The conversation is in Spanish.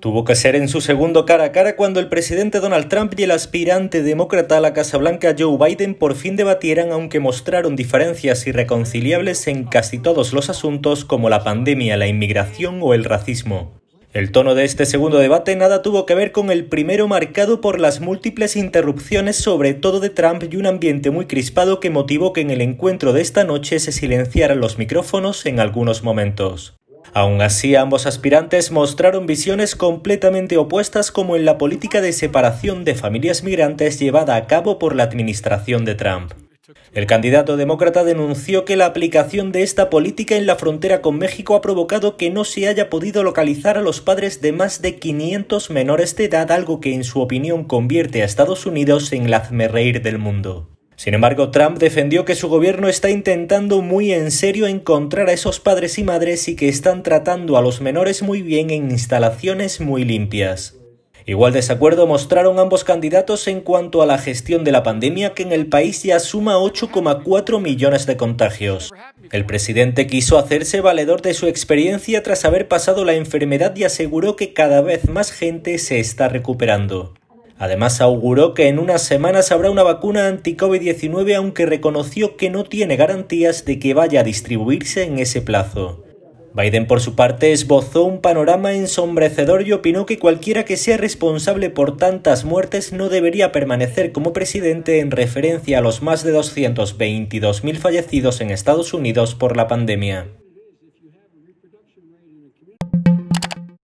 Tuvo que ser en su segundo cara a cara cuando el presidente Donald Trump y el aspirante demócrata a la Casa Blanca Joe Biden por fin debatieran aunque mostraron diferencias irreconciliables en casi todos los asuntos como la pandemia, la inmigración o el racismo. El tono de este segundo debate nada tuvo que ver con el primero marcado por las múltiples interrupciones sobre todo de Trump y un ambiente muy crispado que motivó que en el encuentro de esta noche se silenciaran los micrófonos en algunos momentos. Aún así, ambos aspirantes mostraron visiones completamente opuestas como en la política de separación de familias migrantes llevada a cabo por la administración de Trump. El candidato demócrata denunció que la aplicación de esta política en la frontera con México ha provocado que no se haya podido localizar a los padres de más de 500 menores de edad, algo que en su opinión convierte a Estados Unidos en la reír del mundo. Sin embargo, Trump defendió que su gobierno está intentando muy en serio encontrar a esos padres y madres y que están tratando a los menores muy bien en instalaciones muy limpias. Igual desacuerdo mostraron ambos candidatos en cuanto a la gestión de la pandemia que en el país ya suma 8,4 millones de contagios. El presidente quiso hacerse valedor de su experiencia tras haber pasado la enfermedad y aseguró que cada vez más gente se está recuperando. Además, auguró que en unas semanas habrá una vacuna anti-COVID-19, aunque reconoció que no tiene garantías de que vaya a distribuirse en ese plazo. Biden, por su parte, esbozó un panorama ensombrecedor y opinó que cualquiera que sea responsable por tantas muertes no debería permanecer como presidente en referencia a los más de 222.000 fallecidos en Estados Unidos por la pandemia.